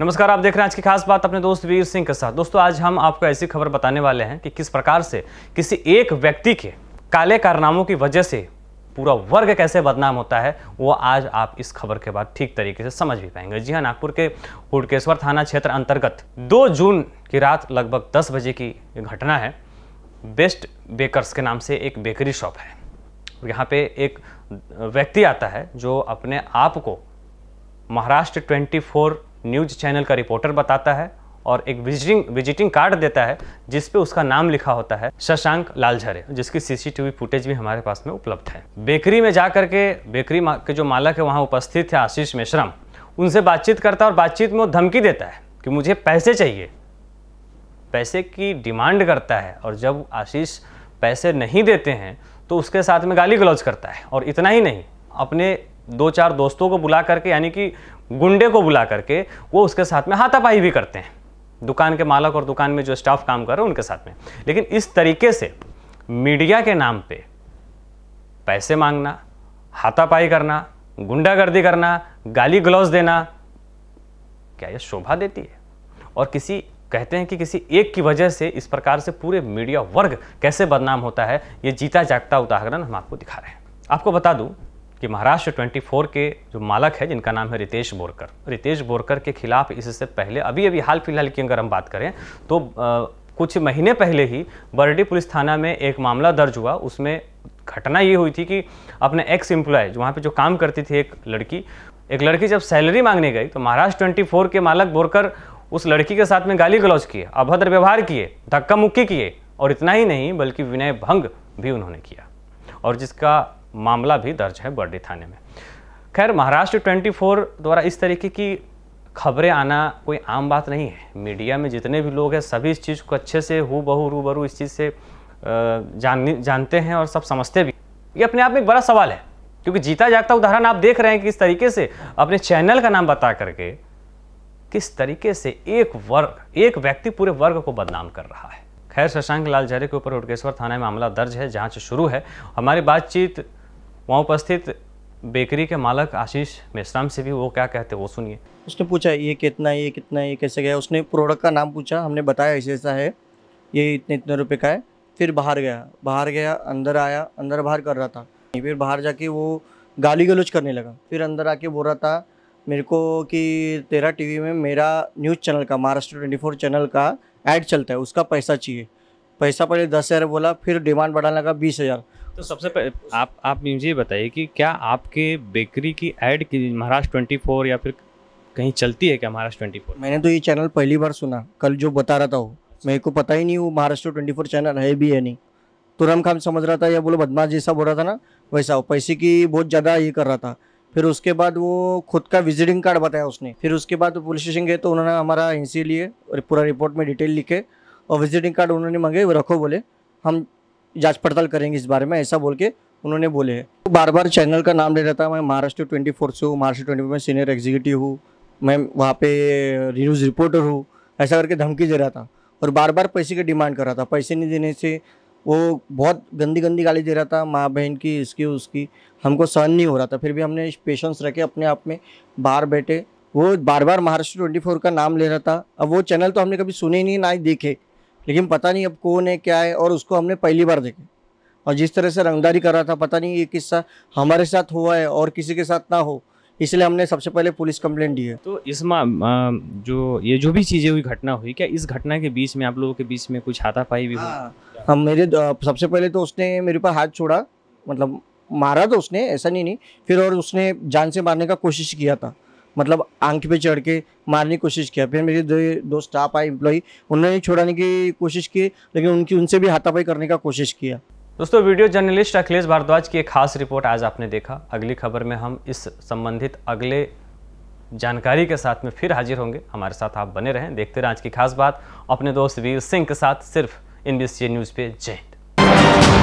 नमस्कार आप देख रहे हैं आज की खास बात अपने दोस्त वीर सिंह के साथ दोस्तों आज हम आपको ऐसी खबर बताने वाले हैं कि किस प्रकार से किसी एक व्यक्ति के काले कारनामों की वजह से पूरा वर्ग कैसे बदनाम होता है वो आज आप इस खबर के बाद ठीक तरीके से समझ भी पाएंगे जी हाँ नागपुर के हुडकेश्वर थाना क्षेत्र अंतर्गत दो जून की रात लगभग दस बजे की घटना है बेस्ट बेकर्स के नाम से एक बेकरी शॉप है यहाँ पे एक व्यक्ति आता है जो अपने आप को महाराष्ट्र ट्वेंटी न्यूज चैनल का रिपोर्टर बताता है और एक विजिटिंग विजिटिंग कार्ड देता है जिस पे उसका नाम लिखा होता है शशांक लालझरे जिसकी सीसीटीवी फुटेज भी हमारे पास में उपलब्ध है बेकरी में जा करके बेकरी के जो मालक है वहाँ उपस्थित थे आशीष मिश्रम उनसे बातचीत करता है और बातचीत में वो धमकी देता है कि मुझे पैसे चाहिए पैसे की डिमांड करता है और जब आशीष पैसे नहीं देते हैं तो उसके साथ में गाली गलौज करता है और इतना ही नहीं अपने दो चार दोस्तों को बुला करके यानी कि गुंडे को बुला करके वो उसके साथ में हाथापाई भी करते हैं दुकान के मालक और दुकान में जो स्टाफ काम कर रहे हैं उनके साथ में लेकिन इस तरीके से मीडिया के नाम पे पैसे मांगना हाथापाई करना गुंडागर्दी करना गाली ग्लौज देना क्या यह शोभा देती है और किसी कहते हैं कि किसी एक की वजह से इस प्रकार से पूरे मीडिया वर्ग कैसे बदनाम होता है ये जीता जागता उदाहरण हम आपको दिखा रहे हैं आपको बता दूं कि महाराष्ट्र 24 के जो मालक है जिनका नाम है रितेश बोरकर रितेश बोरकर के खिलाफ इससे पहले अभी अभी हाल फिलहाल की अगर हम बात करें तो आ, कुछ महीने पहले ही बरडी पुलिस थाना में एक मामला दर्ज हुआ उसमें घटना ये हुई थी कि अपने एक्स एम्प्लॉय वहाँ पर जो काम करती थी एक लड़की एक लड़की जब सैलरी मांगने गई तो महाराष्ट्र ट्वेंटी के मालक बोरकर उस लड़की के साथ में गाली गलौज किए अभद्र व्यवहार किए धक्का मुक्की किए और इतना ही नहीं बल्कि विनय भंग भी उन्होंने किया और जिसका मामला भी दर्ज है बर्डी थाने में खैर महाराष्ट्र 24 द्वारा इस तरीके की खबरें आना कोई आम बात नहीं है मीडिया में जितने भी लोग हैं सभी इस चीज़ को अच्छे से हु बहू रूबरू इस चीज़ से जान जानते हैं और सब समझते भी ये अपने आप में एक बड़ा सवाल है क्योंकि जीता जागता उदाहरण आप देख रहे हैं कि इस तरीके से अपने चैनल का नाम बता करके किस तरीके से एक वर्ग एक व्यक्ति पूरे वर्ग को बदनाम कर रहा है खैर शशांक लाल झारे के ऊपर उड़केश्वर थाना में मामला दर्ज है जांच शुरू है हमारी बातचीत वहाँ उपस्थित बेकरी के मालक आशीष मेश्राम से भी वो क्या कहते वो सुनिए उसने पूछा ये कितना ये कितना ये कैसे गया उसने प्रोडक्ट का नाम पूछा हमने बताया ऐसे ऐसा है ये इतने इतने रुपये का है फिर बाहर गया बाहर गया अंदर आया अंदर बाहर कर रहा था फिर बाहर जाके वो गाली गलोच करने लगा फिर अंदर आके बोल रहा था मेरे को कि तेरा टीवी में मेरा न्यूज़ चैनल का महाराष्ट्र ट्वेंटी चैनल का एड चलता है उसका पैसा चाहिए पैसा पहले दस हज़ार बोला फिर डिमांड बढ़ाने लगा बीस हज़ार तो सबसे पहले आप आप मुझे बताइए कि क्या आपके बेकरी की एड महाराष्ट्र ट्वेंटी फोर या फिर कहीं चलती है क्या महाराष्ट्र ट्वेंटी फोर मैंने तो ये चैनल पहली बार सुना कल जो बता रहा था वो मेरे को पता ही नहीं वो महाराष्ट्र ट्वेंटी फोर चैनल है भी है नहीं तुरम तो खान समझ रहा था या बोलो बदमाश जैसा बोल रहा था ना वैसा पैसे की बहुत ज़्यादा ये कर रहा था फिर उसके बाद वो खुद का विजिटिंग कार्ड बताया उसने फिर उसके बाद पुलिस स्टेशन गए तो उन्होंने हमारा इसी लिए पूरा रिपोर्ट में डिटेल लिखे और विजिटिंग कार्ड उन्होंने मांगे वो रखो बोले हम जांच पड़ताल करेंगे इस बारे में ऐसा बोल के उन्होंने बोले है तो बार बार चैनल का नाम ले रहा था मैं महाराष्ट्र ट्वेंटी फोर से हूँ महाराष्ट्र ट्वेंटी फोर में सीनियर एग्जीक्यूटिव हूँ मैं वहाँ पे न्यूज़ रिपोर्टर हूँ ऐसा करके धमकी दे रहा था और बार बार पैसे की डिमांड कर रहा था पैसे नहीं देने से वो बहुत गंदी गंदी गाली दे रहा था माँ बहन की इसकी उसकी हमको सहन नहीं हो रहा था फिर भी हमने पेशेंस रखे अपने आप में बाहर बैठे वो बार बार महाराष्ट्र ट्वेंटी फोर का नाम ले रहा था अब वो चैनल तो हमने कभी सुने ही नहीं ना ही देखे लेकिन पता नहीं अब कौन है क्या है और उसको हमने पहली बार देखा और जिस तरह से रंगदारी कर रहा था पता नहीं ये किस्सा हमारे साथ हुआ है और किसी के साथ ना हो इसलिए हमने सबसे पहले पुलिस कंप्लेंट दी है तो इसमें जो ये जो भी चीज़ें हुई घटना हुई क्या इस घटना के बीच में आप लोगों के बीच में कुछ हाथापाई भी हुई हाँ, हम मेरे सबसे पहले तो उसने मेरे पर हाथ छोड़ा मतलब मारा तो उसने ऐसा नहीं नहीं फिर और उसने जान से मारने का कोशिश किया था मतलब आंख पे चढ़ के मारने की कोशिश किया फिर मेरे दो, दो स्टाफ आए एम्प्लॉई उन्होंने छोड़ाने की कोशिश की लेकिन उनकी उनसे भी हाथापाई करने का कोशिश किया दोस्तों वीडियो जर्नलिस्ट अखिलेश भारद्वाज की एक खास रिपोर्ट आज आपने देखा अगली खबर में हम इस संबंधित अगले जानकारी के साथ में फिर हाजिर होंगे हमारे साथ आप बने रहें देखते रहें आज की खास बात अपने दोस्त वीर सिंह के साथ सिर्फ एन न्यूज़ पे जय हिंद